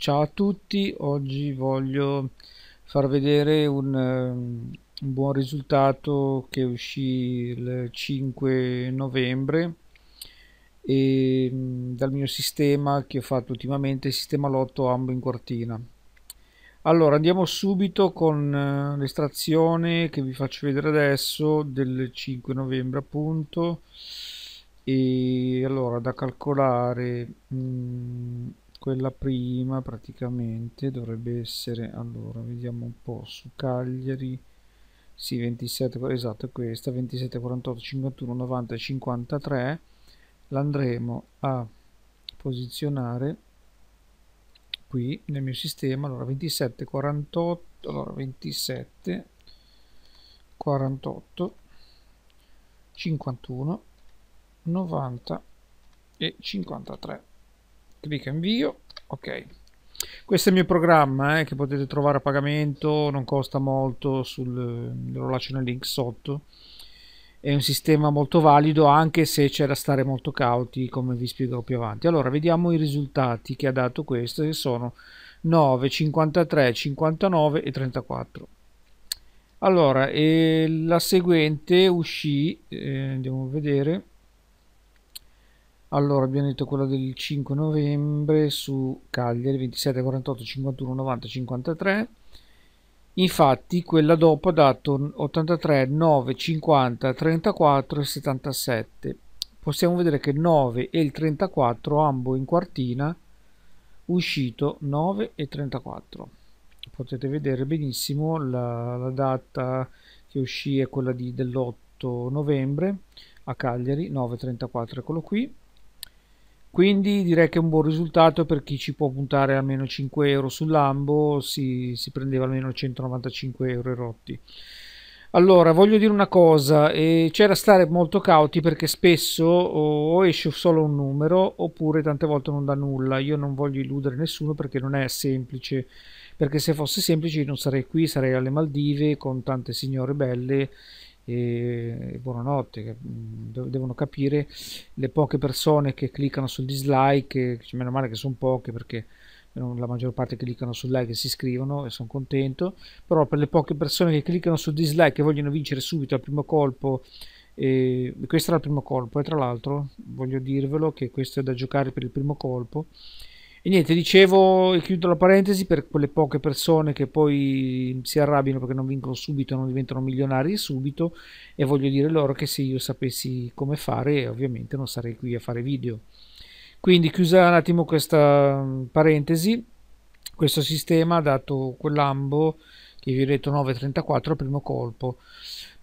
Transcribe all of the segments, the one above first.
Ciao a tutti, oggi voglio far vedere un, un, ehm, buon risultato che uscì il 5 novembre e, mm, dal mio sistema che ho fatto ultimamente, il sistema Lotto Ambo in Cortina. Allora andiamo subito con eh, l'estrazione che vi faccio vedere adesso del 5 novembre appunto e allora da calcolare... Um, quella prima praticamente dovrebbe essere allora vediamo un po' su Cagliari sì 27 esatto questa 27 48 51 90 53 l'andremo a posizionare qui nel mio sistema allora 27 48 allora 27 48 51 90 e 53 clicca invio ok questo è il mio programma eh, che potete trovare a pagamento non costa molto sul, lo lascio nel link sotto è un sistema molto valido anche se c'è da stare molto cauti come vi spiegherò più avanti allora vediamo i risultati che ha dato questo che sono 9, 53, 59 e 34 allora e la seguente uscì eh, andiamo a vedere allora abbiamo detto quella del 5 novembre su Cagliari 27, 48, 51, 90, 53. Infatti quella dopo ha dato 83, 9, 50, 34 e 77. Possiamo vedere che 9 e il 34 ambo in quartina uscito 9 e 34. Potete vedere benissimo la, la data che uscì è quella dell'8 novembre a Cagliari 9 34, eccolo qui quindi direi che è un buon risultato per chi ci può puntare almeno 5 euro sull'ambo si, si prendeva almeno 195 euro rotti allora voglio dire una cosa eh, c'è da stare molto cauti perché spesso o, o esce solo un numero oppure tante volte non dà nulla io non voglio illudere nessuno perché non è semplice perché se fosse semplice non sarei qui sarei alle Maldive con tante signore belle e buonanotte, che mm, devono capire le poche persone che cliccano sul dislike, cioè, meno male che sono poche perché la maggior parte cliccano sul like e si iscrivono e sono contento, però per le poche persone che cliccano sul dislike e vogliono vincere subito al primo colpo, eh, questo era il primo colpo e tra l'altro voglio dirvelo che questo è da giocare per il primo colpo e niente, dicevo, e chiudo la parentesi per quelle poche persone che poi si arrabbiano perché non vincono subito, non diventano milionari subito, e voglio dire loro che se io sapessi come fare, ovviamente non sarei qui a fare video. Quindi chiusa un attimo questa mm, parentesi, questo sistema ha dato quell'ambo che vi ho detto 9.34 al primo colpo,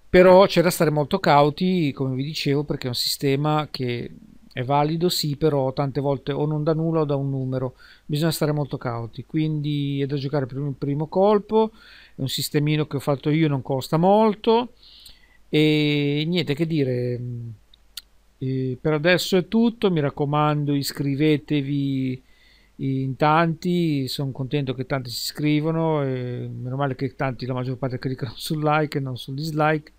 però c'è da stare molto cauti, come vi dicevo, perché è un sistema che è valido, sì, però tante volte o non da nulla o da un numero. Bisogna stare molto cauti. Quindi è da giocare per il primo colpo. È un sistemino che ho fatto io, non costa molto. E niente che dire. E per adesso è tutto. Mi raccomando, iscrivetevi in tanti. Sono contento che tanti si iscrivono. E meno male che tanti, la maggior parte, cliccano sul like e non sul dislike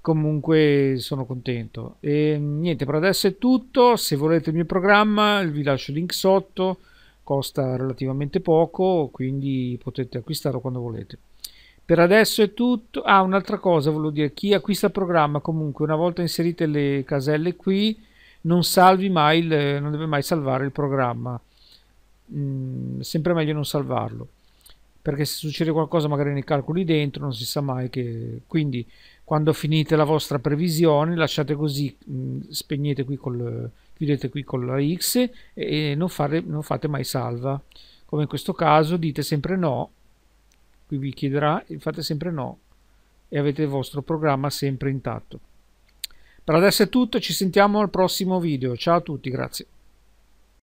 comunque sono contento e ehm, niente per adesso è tutto se volete il mio programma vi lascio il link sotto costa relativamente poco quindi potete acquistarlo quando volete per adesso è tutto ah un'altra cosa volevo dire chi acquista il programma comunque una volta inserite le caselle qui non salvi mai il, non deve mai salvare il programma mm, sempre meglio non salvarlo perché se succede qualcosa magari nei calcoli dentro non si sa mai che quindi quando finite la vostra previsione lasciate così spegnete qui col chiudete qui con la X e non, fare, non fate mai salva come in questo caso dite sempre no qui vi chiederà fate sempre no e avete il vostro programma sempre intatto per adesso è tutto ci sentiamo al prossimo video ciao a tutti grazie